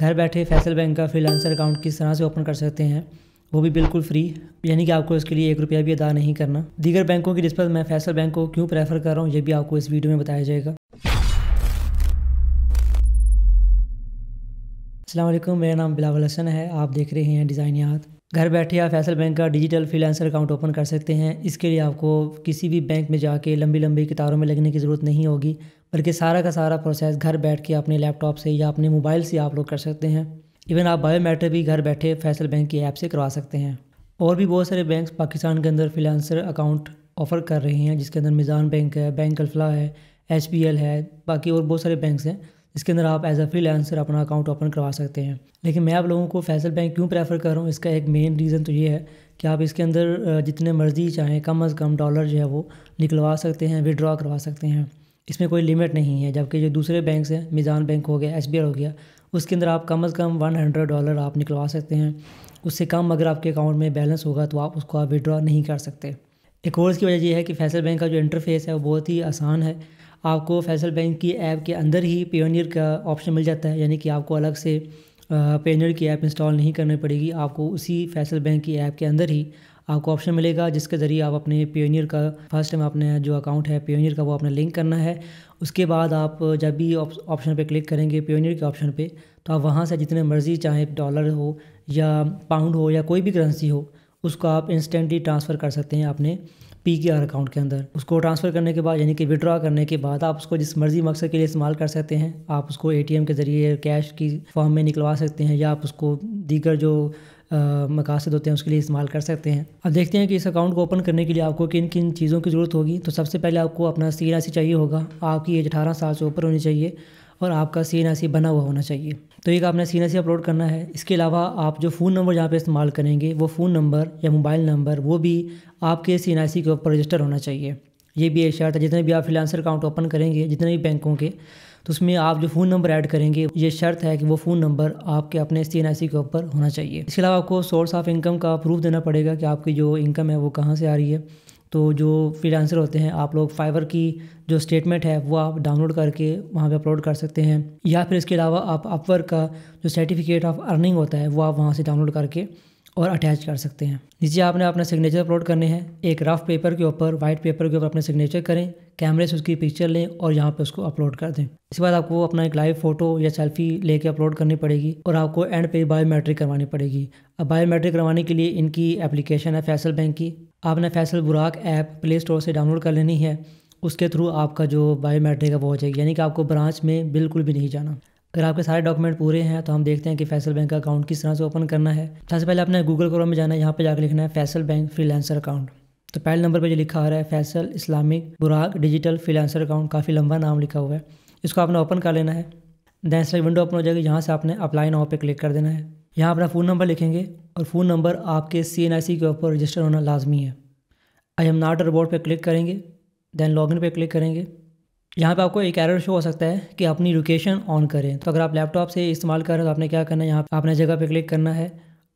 घर बैठे फैसल बैंक का फ्रीलांसर अकाउंट किस तरह से ओपन कर सकते हैं वो भी बिल्कुल फ्री यानी कि आपको इसके लिए एक रुपया भी अदा नहीं करना दीगर बैंकों की नस्बत मैं फैसल बैंक को क्यों प्रेफर कर रहा हूँ ये भी आपको इस वीडियो में बताया जाएगा अल्लाम मेरा नाम बिलावल हसन है आप देख रहे हैं डिज़ाइन याद घर बैठे आप फैसल बैंक का डिजिटल फ्रीलांसर अकाउंट ओपन कर सकते हैं इसके लिए आपको किसी भी बैंक में जाके लंबी लंबी कतारों में लगने की ज़रूरत नहीं होगी बल्कि सारा का सारा प्रोसेस घर बैठ के अपने लैपटॉप से या अपने मोबाइल से आप लोग कर सकते हैं इवन आप बायोमेट्रिक भी घर बैठे फैसल बैंक की ऐप से करवा सकते हैं और भी बहुत सारे बैंक पाकिस्तान के अंदर फिलानसर अकाउंट ऑफ़र कर रहे हैं जिसके अंदर मिज़ान बैंक है बैंक अल्फला है एच है बाकी और बहुत सारे बैंक हैं इसके अंदर आप एज अ फ्रीलांसर अपना अकाउंट ओपन करवा सकते हैं लेकिन मैं आप लोगों को फैसल बैंक क्यों प्रेफर कर रहा हूँ इसका एक मेन रीज़न तो ये है कि आप इसके अंदर जितने मर्ज़ी चाहें कम अज़ कम डॉलर जो है वो निकलवा सकते हैं विड्रॉ करवा सकते हैं इसमें कोई लिमिट नहीं है जबकि जो दूसरे बैंक हैं मिज़ान बैंक हो गया एस हो गया उसके अंदर आप कम अज़ कम वन हंड्रेड डॉलर आप निकलवा सकते हैं उससे कम अगर आपके अकाउंट में बैलेंस होगा तो आप उसको आप विड्रॉ नहीं कर सकते एक और इसकी वजह यह है कि फैसल बैंक का जो इंटरफेस है वो बहुत ही आसान है आपको फैसल बैंक की ऐप के अंदर ही पेनियर का ऑप्शन मिल जाता है यानी कि आपको अलग से पेनियर की ऐप इंस्टॉल नहीं करनी पड़ेगी आपको उसी फैसल बैंक की ऐप के अंदर ही आपको ऑप्शन मिलेगा जिसके ज़रिए आप अपने पेनियर का फर्स्ट टाइम आपने जो अकाउंट है पेनियर का वो आपने लिंक करना है उसके बाद आप जब भी ऑप्शन पे क्लिक करेंगे पेनियर के ऑप्शन पे तो आप वहाँ से जितने मर्ज़ी चाहे डॉलर हो या पाउंड हो या कोई भी करेंसी हो उसको आप इंस्टेंटली ट्रांसफ़र कर सकते हैं अपने पी के आर अकाउंट के अंदर उसको ट्रांसफ़र करने के बाद यानी कि विड्रॉ करने के बाद आप उसको जिस मर्ज़ी मकसद के लिए इस्तेमाल कर सकते हैं आप उसको ए टी एम के ज़रिए कैश की फॉर्म में निकलवा सकते हैं या आप उसको दीगर जो मकासद होते हैं उसके लिए इस्तेमाल कर सकते हैं अब देखते हैं कि इस अकाउंट को ओपन करने के लिए आपको किन किन चीज़ों की ज़रूरत होगी तो सबसे पहले आपको अपना सी एन चाहिए होगा आपकी एज अठारह साल से ऊपर होनी चाहिए और आपका सी एन बना हुआ होना चाहिए तो एक आपने सी एन अपलोड करना है इसके अलावा आप जो फ़ोन नंबर जहाँ पे इस्तेमाल करेंगे वो फ़ोन नंबर या मोबाइल नंबर वो भी आपके सी एन के ऊपर रजिस्टर होना चाहिए ये भी एक शर्त है जितने भी आप फ्रीलांसर अकाउंट ओपन करेंगे जितने भी बैंकों के तो उसमें आप जो फ़ोन नंबर ऐड करेंगे ये शर्त है कि वो फ़ोन नंबर आपके अपने सी के ऊपर होना चाहिए इसके अलावा आपको सोर्स ऑफ इनकम का प्रूफ देना पड़ेगा कि आपकी जो इनकम है वो कहाँ से आ रही है तो जो फ्रीलांसर होते हैं आप लोग फाइवर की जो स्टेटमेंट है वो आप डाउनलोड करके वहाँ पे अपलोड कर सकते हैं या फिर इसके अलावा आप अपवर का जो सर्टिफिकेट ऑफ अर्निंग होता है वो आप वहाँ से डाउनलोड करके और अटैच कर सकते हैं नीचे आपने अपना सिग्नेचर अपलोड करने हैं एक रफ पेपर के ऊपर वाइट पेपर के ऊपर अपने सिग्नेचर करें कैमरे से उसकी पिक्चर लें और यहाँ पे उसको अपलोड कर दें इसके बाद आपको अपना एक लाइव फोटो या सेल्फी लेके अपलोड करनी पड़ेगी और आपको एंड पे बायोमेट्रिक करवानी पड़ेगी अब बायोमेट्रिक करवाने के लिए इनकी एप्लीकेशन है फैसल बैंक की आपने Faysal Buraq app Play Store से डाउनलोड कर लेनी है उसके थ्रू आपका जो बायोमेट्रिक है वो हो जाएगी यानी कि आपको ब्रांच में बिल्कुल भी नहीं जाना अगर आपके सारे डॉक्यूमेंट पूरे हैं तो हम देखते हैं कि फैसल बैंक का अकाउंट किस तरह से ओपन करना है सबसे पहले आपने गूगल क्रोम में जाना है यहाँ पर जाकर लिखना है फैसल बैंक फ्रीलांसर अकाउंट तो पहले नंबर पर जो लिखा हो रहा है Faysal Islamic Buraq digital freelancer account काफ़ी लंबा नाम लिखा हुआ है इसको आपने ओपन कर लेना है दैन साइड विंडो ओपन हो जाएगी यहाँ से आपने अप्लाई नाव पे क्लिक कर देना है यहाँ अपना फ़ोन नंबर लिखेंगे और फ़ोन नंबर आपके सी के ऊपर रजिस्टर होना लाजमी है आई एम नॉट रोबोट पर क्लिक करेंगे दैन लॉगिन पर क्लिक करेंगे यहाँ पे आपको एक एरर शो हो सकता है कि अपनी लोकेशन ऑन करें तो अगर आप लैपटॉप से इस्तेमाल कर रहे हो तो आपने क्या करना है यहाँ आपने जगह पे क्लिक करना है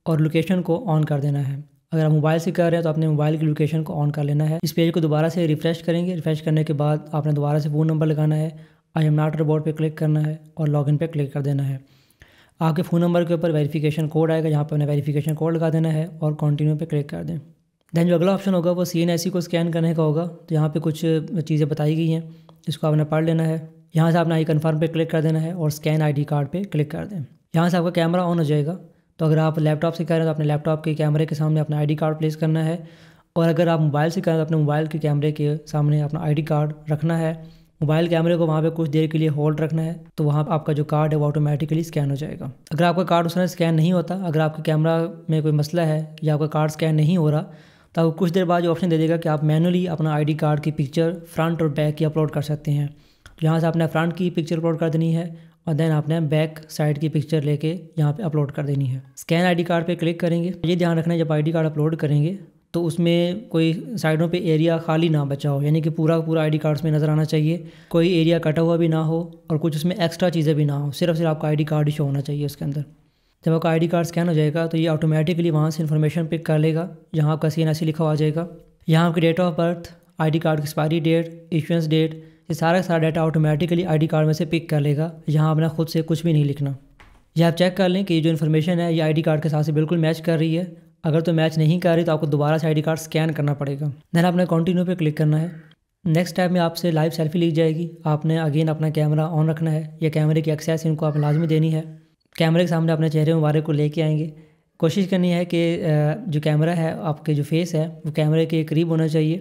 और लोकेशन को ऑन कर देना है अगर आप मोबाइल से कर रहे हैं तो आपने मोबाइल की लोकेशन को ऑन कर लेना है इस पेज को दोबारा से रिफ्रेश करेंगे रिफ्रेश करने के बाद आपने दोबारा से फ़ोन नंबर लगाना है आई एम नॉट रोबोट पर क्लिक करना है और लॉगिन पर क्लिक कर देना है आपके फ़ोन नंबर के ऊपर वेरीफिकेशन कोड आएगा यहाँ पर अपने वेरीफ़िकेशन कोड लगा देना है और कंटिन्यू पर क्लिक कर दें दैन जो अगला ऑप्शन होगा वो सी एन को स्कैन करने का होगा तो यहाँ पर कुछ चीज़ें बताई गई हैं इसको आपने पढ़ लेना है यहाँ से आपने आई कन्फर्म पर क्लिक कर देना है और स्कैन डी कार्ड पर क्लिक कर दें यहाँ से आपका कैमरा ऑन हो जाएगा तो अगर आप लैपटॉप से कर रहे हैं तो अपने लैपटॉप के कैमरे के सामने अपना आईडी कार्ड प्लेस करना है और अगर आप मोबाइल से कर रहे हैं तो अपने मोबाइल के कैमरे के सामने अपना आईडी कार्ड रखना है मोबाइल कैमरे को वहाँ पे कुछ देर के लिए होल्ड रखना है तो वहाँ पर आपका जो कार्ड है वो ऑटोमेटिकली स्कैन हो जाएगा अगर आपका कार्ड उस समय स्कैन नहीं होता अगर आपके कैमरा में कोई मसला है या आपका कार्ड स्कैन नहीं हो रहा तो आपको कुछ देर बाद जो ऑप्शन दे देगा कि आप मैनुअली अपना आईडी कार्ड की पिक्चर फ्रंट और बैक की अपलोड कर सकते हैं तो यहाँ से आपने फ्रंट की पिक्चर अपलोड कर देनी है और देन आपने बैक साइड की पिक्चर लेके यहाँ पे अपलोड कर देनी है स्कैन आईडी कार्ड पे क्लिक करेंगे ये ध्यान रखना है जब आईडी कार्ड अपलोड करेंगे तो उसमें कोई साइडों पे एरिया खाली ना बचा हो यानी कि पूरा पूरा आईडी कार्ड्स में नज़र आना चाहिए कोई एरिया कटा हुआ भी ना हो और कुछ उसमें एक्स्ट्रा चीज़ें भी ना हो सिर्फ सिर्फ आपका आई कार्ड ही शो होना चाहिए उसके अंदर जब आपका डी कार्ड स्कैन हो जाएगा तो ये ऑटोमेटिकली वहाँ से इन्फॉर्मेशन पिक कर लेगा जहाँ आपका सी लिखा हुआ आ जाएगा यहाँ आपकी date of birth ID card की एक्सपायरी डेट इशुएंस डेट ये सारा सारा डाटा ऑटोमेटिकली आईडी कार्ड में से पिक कर लेगा यहाँ अपना खुद से कुछ भी नहीं लिखना यह आप चेक कर लें कि ये जो इन्फॉर्मेशन है ये आईडी कार्ड के साथ से बिल्कुल मैच कर रही है अगर तो मैच नहीं कर रही तो आपको दोबारा से डी कार्ड स्कैन करना पड़ेगा देन आपने कॉन्टिन्यू पर क्लिक करना है नेक्स्ट टाइम में आपसे लाइव सेल्फी ली जाएगी आपने अगेन अपना कैमरा ऑन रखना है या कैमरे की एक्सेस इनको आप लाजमी देनी है कैमरे के सामने अपने चेहरे मुबारक को लेके आएंगे कोशिश करनी है कि जो कैमरा है आपके जो फेस है वो कैमरे के करीब होना चाहिए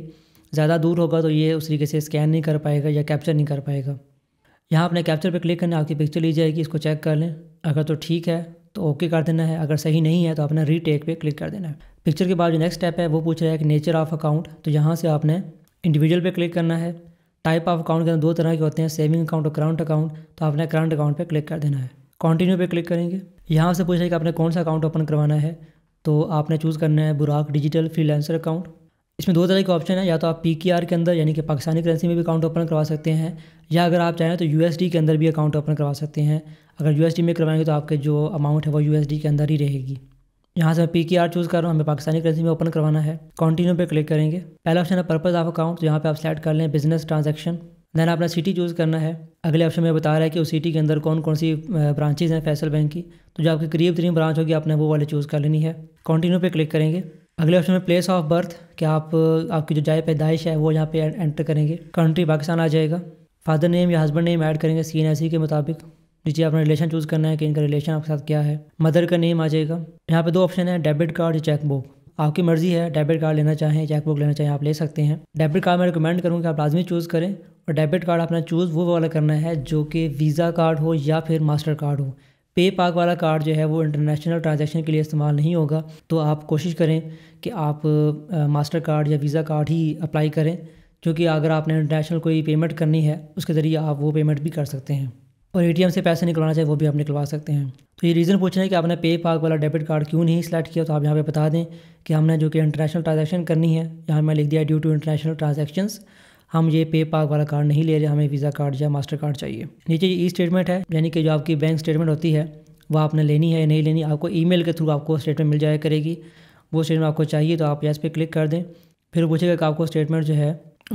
ज़्यादा दूर होगा तो ये उस तरीके से स्कैन नहीं कर पाएगा या कैप्चर नहीं कर पाएगा यहाँ आपने कैप्चर पर क्लिक करना आपकी पिक्चर ली जाएगी इसको चेक कर लें अगर तो ठीक है तो ओके कर देना है अगर सही नहीं है तो आपने रीटेक पे क्लिक कर देना है पिक्चर के बाद जो नेक्स्ट स्टेप है वो पूछ रहा है कि नेचर ऑफ अकाउंट तो यहाँ से आपने इंडिविजुअल पे क्लिक करना है टाइप ऑफ अकाउंट के अंदर दो तरह के होते हैं सेविंग अकाउंट और करंट अकाउंट तो आपने करंट अकाउंट पर क्लिक कर देना है कॉन्टिन्यू पर क्लिक करेंगे यहाँ से पूछ रहा है कि आपने कौन सा अकाउंट ओपन करवाना है तो आपने चूज़ करना है बुराक डिजिटल फ्रीलैंसर अकाउंट इसमें दो तरह के ऑप्शन है या तो आप पी के आर के अंदर यानी कि पाकिस्तानी करेंसी में भी अकाउंट ओपन करवा सकते हैं या अगर आप चाहें तो यू के अंदर भी अकाउंट ओपन करवा सकते हैं अगर यू में करवाएंगे तो आपके जो अमाउंट है वो यू के अंदर ही रहेगी यहाँ से मैं पी के आर चूज़ कर रहा हूँ हमें पाकिस्तानी करेंसी में ओपन करवाना है कंटिन्यू पे क्लिक करेंगे पहला ऑप्शन है पर्पज़ ऑफ अकाउंट तो यहाँ पे आप सेलेक्ट कर लें बिजनेस ट्रांजैक्शन देन आपने सिटी चूज़ करना है अगले ऑप्शन में बता रहा है कि उस सिटी के अंदर कौन कौन सी ब्रांचेज़ हैं फैसल बैंक की तो जो आपके करीब तरीन ब्रांच होगी आपने वो वाले चूज़ कर लेनी है कॉन्टिन्यू पर क्लिक करेंगे अगले ऑप्शन में प्लेस ऑफ बर्थ क्या आप आपकी जो जाए पैदाइश है वो यहाँ पे एंटर करेंगे कंट्री पाकिस्तान आ जाएगा फादर नेम या हस्बैंड नेम ऐड करेंगे सी एन एस सी के मुताबिक नीचे आपने रिलेशन चूज़ करना है कि इनका रिलेशन आपके साथ क्या है मदर का नेम आ जाएगा यहाँ पे दो ऑप्शन है डेबिट कार्ड या चेकबुक आपकी मर्ज़ी है डेबिट कार्ड लेना चाहें चेकबुक लेना चाहें आप ले सकते हैं डेबिट कार्ड मैं रिकमेंड करूँगा कि आप लाजमी चूज़ करें और डेबिट कार्ड आपने चूज़ वो वाला करना है जो कि वीज़ा कार्ड हो या फिर मास्टर कार्ड हो पे पाक वाला कार्ड जो है वो इंटरनेशनल ट्रांजेक्शन के लिए इस्तेमाल नहीं होगा तो आप कोशिश करें कि आप मास्टर कार्ड या वीज़ा कार्ड ही अप्लाई करें क्योंकि अगर आपने इंटरनेशनल कोई पेमेंट करनी है उसके ज़रिए आप वो पेमेंट भी कर सकते हैं और ए से पैसे निकलवाना चाहिए वो भी आप निकलवा सकते हैं तो ये रीज़न पूछ रहे हैं कि आपने पे पाक वाला डेबिट कार्ड क्यों नहीं सिलेक्ट किया तो आप यहाँ पे बता दें कि हमने जो कि इंटरनेशनल ट्रांजेक्शन करनी है यहाँ मैं लिख दिया ड्यू टू इंटरनेशनल ट्रांजैक्शंस हम ये पे पाक वाला कार्ड नहीं ले रहे हमें वीज़ा कार्ड या मास्टर कार्ड चाहिए नीचे ये ई स्टेटमेंट है यानी कि जो आपकी बैंक स्टेटमेंट होती है वो आपने लेनी है या नहीं लेनी आपको ईमेल के थ्रू आपको स्टेटमेंट मिल जाया करेगी वो स्टेटमेंट आपको चाहिए तो आप यस पे क्लिक कर दें फिर पूछेगा कि आपको स्टेटमेंट जो है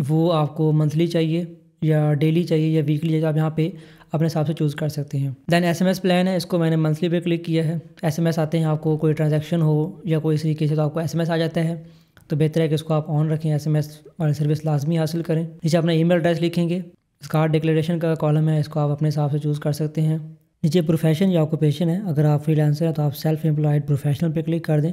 वो आपको मंथली चाहिए या डेली चाहिए या वीकली चाहिए तो आप यहाँ पे अपने हिसाब से चूज़ कर सकते हैं दैन एस प्लान है इसको मैंने मंथली पे क्लिक किया है एस आते हैं आपको कोई ट्रांजेक्शन हो या कोई इस तरीके से तो आपको एस आ जाता है तो बेहतर है कि इसको आप ऑन रखें एस एम एस वाली सर्विस लाजमी हासिल करें नीचे अपना ई मेल एड्रेस लिखेंगे इसका डिक्लेरेशन का कॉलम है इसको आप अपने हिसाब से चूज़ कर सकते हैं नीचे प्रोफेशन या ऑक्यूपेशन है अगर आप फ्रीलांसर हैं तो आप सेल्फ एम्प्लॉयड प्रोफेशनल पे क्लिक कर दें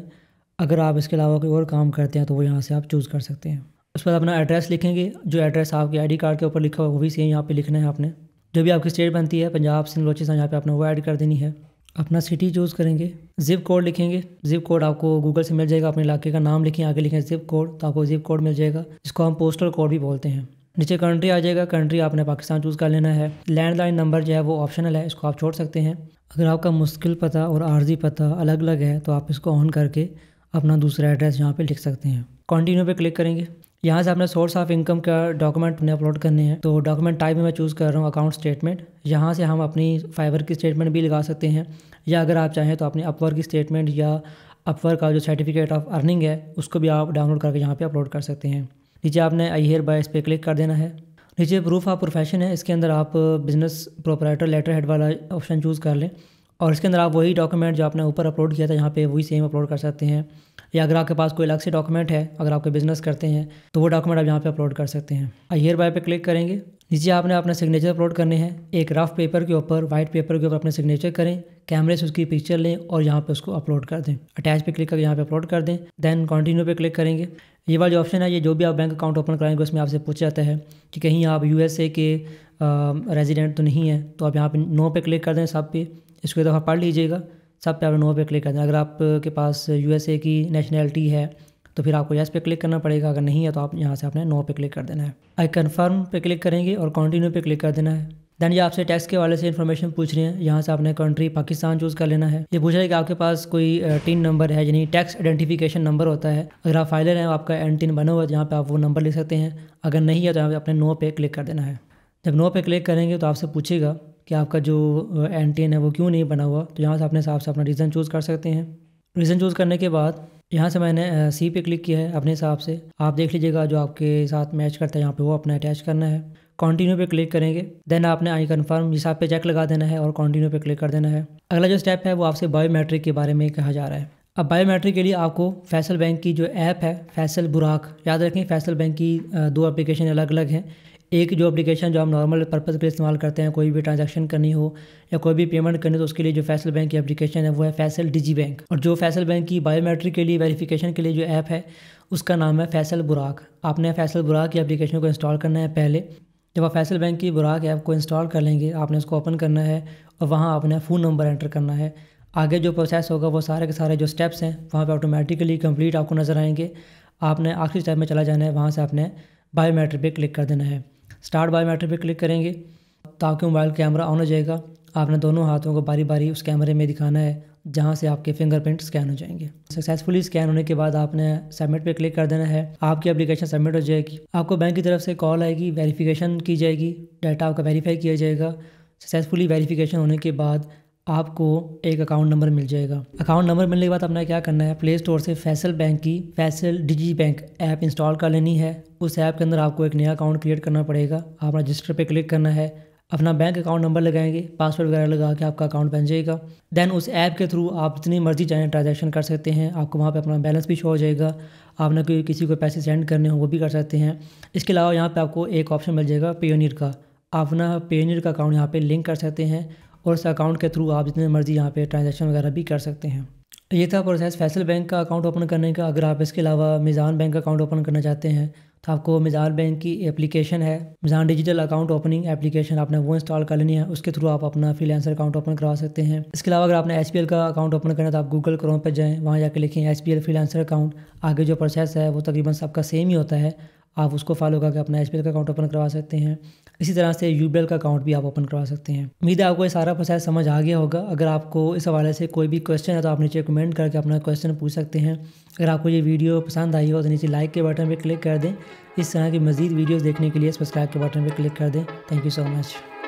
अगर आप इसके अलावा कोई और काम करते हैं तो वो यहाँ से आप चूज़ कर सकते हैं उस पर अपना एड्रेस लिखेंगे जो एड्रेस आपके आईडी कार्ड के ऊपर लिखा हुआ वो भी सेम यहाँ पे लिखना है आपने जो भी आपकी स्टेट बनती है पंजाब सिंह बलोचिस्तान यहाँ पे आपने वो ऐड कर देनी है अपना सिटी चूज़ करेंगे जिप कोड लिखेंगे जिप कोड आपको गूगल से मिल जाएगा अपने इलाके का नाम लिखें आगे लिखें जिप कोड तो आपको जिप कोड मिल जाएगा जिसको हम पोस्टल कोड भी बोलते हैं नीचे कंट्री आ जाएगा कंट्री आपने पाकिस्तान चूज़ कर लेना है लैंडलाइन नंबर जो है वो ऑप्शनल है इसको आप छोड़ सकते हैं अगर आपका मुश्किल पता और आर्जी पता अलग अलग है तो आप इसको ऑन करके अपना दूसरा एड्रेस यहाँ पे लिख सकते हैं कंटिन्यू पे क्लिक करेंगे यहाँ से आपने सोर्स ऑफ इनकम का डॉक्यूमेंट अपने अपलोड करने हैं तो डॉक्यूमेंट टाइप में मैं चूज़ कर रहा हूँ अकाउंट स्टेटमेंट यहाँ से हम अपनी फाइबर की स्टेटमेंट भी लगा सकते हैं या अगर आप चाहें तो अपनी अपवर की स्टेटमेंट या अपवर का जो सर्टिफिकेट ऑफ अर्निंग है उसको भी आप डाउनलोड करके यहाँ पर अपलोड कर सकते हैं नीचे आपने आई हेयर बाय इस पर क्लिक कर देना है नीचे प्रूफ ऑफ प्रोफेशन है इसके अंदर आप बिज़नेस प्रोपराइटर लेटर हेड वाला ऑप्शन चूज़ कर लें और इसके अंदर आप वही डॉक्यूमेंट जो आपने ऊपर अपलोड किया था यहाँ पे वही सेम अपलोड कर सकते हैं या अगर आपके पास कोई अलग से डॉक्यूमेंट है अगर आपके बिजनेस करते हैं तो वो डॉक्यूमेंट आप यहाँ पे अपलोड कर सकते हैं आई हेयर बाय पे क्लिक करेंगे नीचे आपने अपना सिग्नेचर अपलोड करने हैं एक रफ पेपर के ऊपर वाइट पेपर के ऊपर अपने सिग्नेचर करें कैमरे से उसकी पिक्चर लें और यहाँ पे उसको अपलोड कर दें अटैच पे क्लिक करके यहाँ पे अपलोड कर दें देन कंटिन्यू पे क्लिक करेंगे ये वाला जो ऑप्शन है ये जो भी आप बैंक अकाउंट ओपन कराएंगे उसमें आपसे पूछा जाता है कि कहीं आप यू के रेजिडेंट तो नहीं है तो आप यहाँ पे नो पे क्लिक कर दें सब पे इसको एक दफ़ा पढ़ लीजिएगा सब पे आप नो पे क्लिक कर देना अगर आपके पास यू की नेशनैलिटी है तो फिर आपको यस पे क्लिक करना पड़ेगा अगर नहीं है तो आप यहाँ से आपने नो पे क्लिक कर देना है आई कन्फर्म पे क्लिक करेंगे और कंटिन्यू पे क्लिक कर देना है दैन ये आपसे टैक्स के वाले से इन्फॉर्मेशन पूछ रहे हैं यहाँ से आपने कंट्री पाकिस्तान चूज़ कर लेना है ये पूछ रहा है कि आपके पास कोई टिन नंबर है यानी टैक्स आइडेंटिफिकेशन नंबर होता है अगर आप फाइलर हैं आपका एन टिन बना हुआ है जहाँ पर आप वो नंबर लिख सकते हैं अगर नहीं है तो यहाँ पर अपने नो पे क्लिक कर देना है जब नो पे क्लिक करेंगे तो आपसे पूछेगा कि आपका जो एंटीन है वो क्यों नहीं बना हुआ तो यहाँ से अपने हिसाब से अपना रीज़न चूज़ कर सकते हैं रीज़न चूज़ करने के बाद यहाँ से मैंने सी पे क्लिक किया है अपने हिसाब से आप देख लीजिएगा जो आपके साथ मैच करता है यहाँ पे वो अपना अटैच करना है कंटिन्यू पे क्लिक करेंगे देन आपने आई कन्फर्म हिसाब पे चेक लगा देना है और कंटिन्यू पे क्लिक कर देना है अगला जो स्टेप है वो आपसे बायोमेट्रिक के बारे में कहा जा रहा है अब बायोमेट्रिक के लिए आपको फैसल बैंक की जो ऐप है फैसल बुराक याद रखें फैसल बैंक की दो एप्लीकेशन अलग अलग हैं एक जो एप्लीकेशन जो हम नॉर्मल पर्पज़ के लिए इस्तेमाल करते हैं कोई भी ट्रांजैक्शन करनी हो या कोई भी पेमेंट करनी हो तो उसके लिए जो फैसल बैंक की एप्लीकेशन है वो है फैसल डिजी बैंक और जो फैसल बैंक की बायोमेट्रिक के लिए वेरिफिकेशन के लिए जो ऐप है उसका नाम है फैसल बुराक आपने फैसल बुराक की एप्लीकेशन को इंस्टॉल करना है पहले जब आप फैसल बैंक की बुराक ऐप को इंस्टॉल कर लेंगे आपने उसको ओपन करना है और वहाँ आपने फ़ोन नंबर एंटर करना है आगे जो प्रोसेस होगा वो सारे के सारे जो स्टेप्स हैं वहाँ पे ऑटोमेटिकली कंप्लीट आपको नज़र आएंगे आपने आखिरी स्टेप में चला जाना है वहाँ से आपने बायोमेट्रिक पे क्लिक कर देना है स्टार्ट बायोमेट्रिक पर क्लिक करेंगे ताकि मोबाइल कैमरा ऑन हो जाएगा आपने दोनों हाथों को बारी बारी उस कैमरे में दिखाना है जहाँ से आपके फिंगरप्रिंट स्कैन हो जाएंगे सक्सेसफुली स्कैन होने के बाद आपने सबमिट पे क्लिक कर देना है आपकी एप्लीकेशन सबमिट हो जाएगी आपको बैंक की तरफ से कॉल आएगी वेरिफिकेशन की जाएगी डाटा आपका वेरीफाई किया जाएगा सक्सेसफुली वेरिफिकेशन होने के बाद आपको एक अकाउंट नंबर मिल जाएगा अकाउंट नंबर मिलने के बाद अपना क्या करना है प्ले स्टोर से फैसल बैंक की Faysal Digi bank app install कर लेनी है उस ऐप के अंदर आपको एक नया अकाउंट क्रिएट करना पड़ेगा आप रजिस्टर पर क्लिक करना है अपना बैंक अकाउंट नंबर लगाएंगे पासवर्ड वगैरह लगा के आपका अकाउंट बन जाएगा देन उस ऐप के थ्रू आप जितनी मर्जी चाहें ट्रांजैक्शन कर सकते हैं आपको वहाँ पे अपना बैलेंस भी शो हो जाएगा आपने कोई किसी को पैसे सेंड करने हो वो भी कर सकते हैं इसके अलावा यहाँ पे आपको एक ऑप्शन मिल जाएगा पेयोनियर का आप ना का अकाउंट यहाँ पर लिंक कर सकते हैं और इस अकाउंट के थ्रू आप जितने मर्ज़ी यहाँ पे ट्रांजैक्शन वगैरह भी कर सकते हैं ये था प्रोसेस फैसल बैंक का अकाउंट ओपन करने का अगर आप इसके अलावा मिज़ान बैंक का अकाउंट ओपन करना चाहते हैं तो आपको मिज़ान बैंक की एप्लीकेशन है Meezan digital account opening application आपने वो इंस्टॉल कर लेनी है उसके थ्रू आप अपना फ्रीलांसर अकाउंट ओपन करवा सकते हैं इसके अलावा अगर आपने एस का अकाउंट ओपन करना है तो आप गूगल क्रोम पर जाएँ वहाँ जाकर लिखें एस पी अकाउंट आगे जो प्रोसेस है वो तकरीबन सबका सेम ही होता है आप उसको फॉलो करके अपना एच का अकाउंट ओपन करवा सकते हैं इसी तरह से यू का अकाउंट भी आप ओपन करवा सकते हैं उम्मीद है आपको ये सारा प्रोसेस समझ आ गया होगा अगर आपको इस हवाले से कोई भी क्वेश्चन है तो आप नीचे कमेंट करके अपना क्वेश्चन पूछ सकते हैं अगर आपको ये वीडियो पसंद आई हो तो नीचे लाइक के बटन पर क्लिक कर दें इस तरह की मज़ीद वीडियोज़ देखने के लिए सब्सक्राइब के बटन पर क्लिक कर दें थैंक यू सो मच